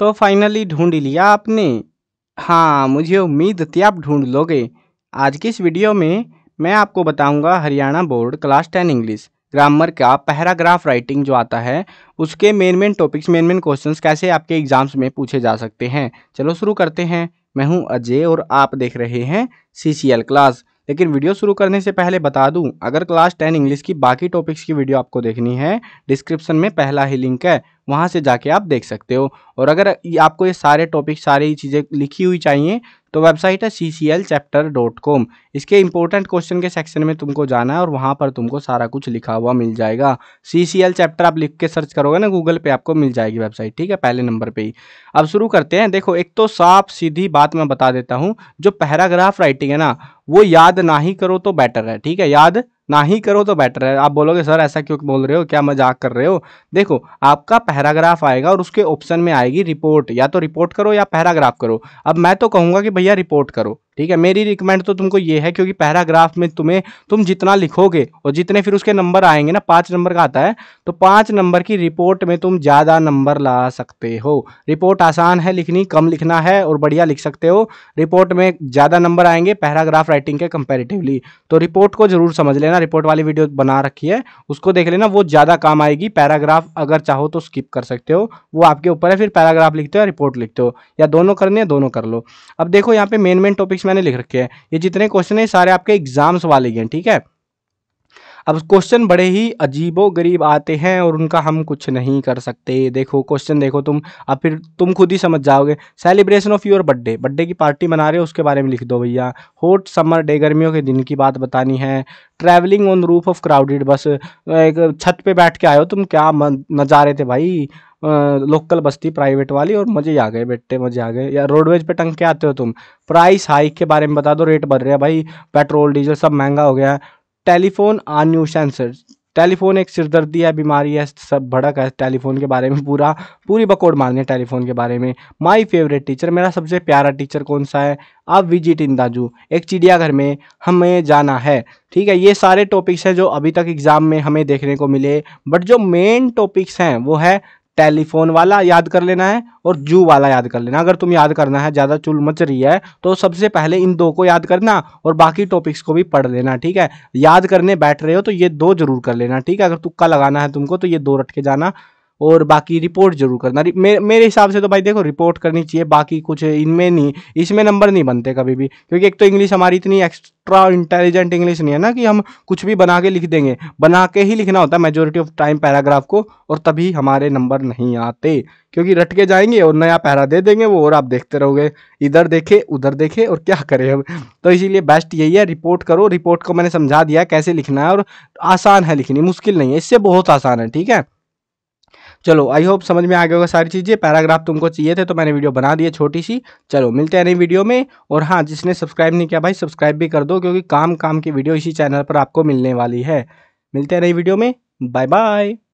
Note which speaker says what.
Speaker 1: तो फाइनली ढूंढ लिया आपने हाँ मुझे उम्मीद थी आप ढूंढ लोगे आज की इस वीडियो में मैं आपको बताऊंगा Haryana board class ten English grammar का पैराग्राफ राइटिंग जो आता है उसके main main topics main main questions कैसे आपके एग्जाम्स में पूछे जा सकते हैं चलो शुरू करते हैं मैं हूँ अजय और आप देख रहे हैं सी सी एल क्लास लेकिन वीडियो शुरू करने से पहले बता दूं अगर क्लास टेन इंग्लिश की बाकी टॉपिक्स की वीडियो आपको देखनी है डिस्क्रिप्शन में पहला ही लिंक है वहाँ से जाके आप देख सकते हो और अगर आपको ये सारे टॉपिक सारी चीज़ें लिखी हुई चाहिए तो वेबसाइट है C C L chapter dot com इसके इंपॉर्टेंट क्वेश्चन के सेक्शन में तुमको जाना है और वहाँ पर तुमको सारा कुछ लिखा हुआ मिल जाएगा सी सी एल चैप्टर आप लिख के सर्च करोगे ना गूगल पे आपको मिल जाएगी वेबसाइट ठीक है पहले नंबर पे ही अब शुरू करते हैं देखो एक तो साफ सीधी बात मैं बता देता हूँ जो पैराग्राफ राइटिंग है ना वो याद ना ही करो तो बेटर है ठीक है याद ना ही करो तो बेटर है आप बोलोगे सर ऐसा क्यों बोल रहे हो क्या मजाक कर रहे हो देखो आपका पैराग्राफ आएगा और उसके ऑप्शन में आएगी रिपोर्ट या तो रिपोर्ट करो या पैराग्राफ करो अब मैं तो कहूँगा कि भैया रिपोर्ट करो ठीक है मेरी रिकमेंड तो तुमको ये है क्योंकि पैराग्राफ में तुम्हें तुम जितना लिखोगे और जितने फिर उसके नंबर आएंगे ना पाँच नंबर का आता है तो पाँच नंबर की रिपोर्ट में तुम ज़्यादा नंबर ला सकते हो रिपोर्ट आसान है लिखनी कम लिखना है और बढ़िया लिख सकते हो रिपोर्ट में ज़्यादा नंबर आएंगे पैराग्राफ राइटिंग के कंपेरेटिवली तो रिपोर्ट को जरूर समझ लेना रिपोर्ट वाली वीडियो बना रखी है उसको देख लेना वो ज़्यादा काम आएगी पैराग्राफ अगर चाहो तो स्किप कर सकते हो वो आपके ऊपर है फिर पैराग्राफ लिखते हो या रिपोर्ट लिखते हो या दोनों करने दोनों कर लो अब देखो यहाँ पे मेन मेन टॉपिक्स मैंने लिख रखे हैं ये जितने क्वेश्चन है सारे आपके एग्जाम्स वाले हैं ठीक है अब क्वेश्चन बड़े ही अजीबो गरीब आते हैं और उनका हम कुछ नहीं कर सकते देखो क्वेश्चन देखो तुम अब फिर तुम खुद ही समझ जाओगे celebration of your birthday birthday की पार्टी मना रहे हो उसके बारे में लिख दो भैया होट समर डे गर्मियों के दिन की बात बतानी है travelling on roof of crowded bus एक छत पे बैठ के आयो तुम क्या नज़ारे थे भाई लोकल बस्ती प्राइवेट वाली और मज़े आ गए बेटे मज़े आ गए या रोडवेज पे टंग के आते हो तुम प्राइस हाइक के बारे में बता दो रेट बढ़ रहे हैं भाई पेट्रोल डीजल सब महंगा हो गया है telephone or new sensor telephone एक सिरदर्दी है बीमारी है सब भड़क है टेलीफोन के बारे में पूरा पूरी बकोड़ मारनी है टेलीफोन के बारे में माय फेवरेट टीचर मेरा सबसे प्यारा टीचर कौन सा है आप विजिट इन दाजू एक चिड़ियाघर में हमें जाना है ठीक है ये सारे टॉपिक्स हैं जो अभी तक एग्ज़ाम में हमें देखने को मिले बट जो मेन टॉपिक्स हैं वो है टेलीफोन वाला याद कर लेना है और जू वाला याद कर लेना अगर तुम याद करना है ज़्यादा चुल मच रही है तो सबसे पहले इन दो को याद करना और बाकी टॉपिक्स को भी पढ़ लेना ठीक है याद करने बैठ रहे हो तो ये दो जरूर कर लेना ठीक है अगर तुक्का लगाना है तुमको तो ये दो रट के जाना और बाकी रिपोर्ट जरूर करना मे, मेरे हिसाब से तो भाई देखो रिपोर्ट करनी चाहिए बाकी कुछ इनमें नहीं इसमें नंबर नहीं बनते कभी भी क्योंकि एक तो इंग्लिश हमारी इतनी एक्स्ट्रा इंटेलिजेंट इंग्लिश नहीं है ना कि हम कुछ भी बना के लिख देंगे बना के ही लिखना होता है मेजोरिटी ऑफ टाइम पैराग्राफ को और तभी हमारे नंबर नहीं आते क्योंकि रट के जाएंगे और नया पैरा दे देंगे वो और आप देखते रहोगे इधर देखे उधर देखे और क्या करें अब तो इसीलिए बेस्ट यही है रिपोर्ट करो रिपोर्ट को मैंने समझा दिया कैसे लिखना है और आसान है लिखनी मुश्किल नहीं है इससे बहुत आसान है ठीक है चलो आई होप समझ में आ गया होगा सारी चीज़ें पैराग्राफ तुमको चाहिए थे तो मैंने वीडियो बना दिया छोटी सी चलो मिलते हैं नई वीडियो में और हाँ जिसने सब्सक्राइब नहीं किया भाई सब्सक्राइब भी कर दो क्योंकि काम काम की वीडियो इसी चैनल पर आपको मिलने वाली है मिलते हैं नई वीडियो में बाय बाय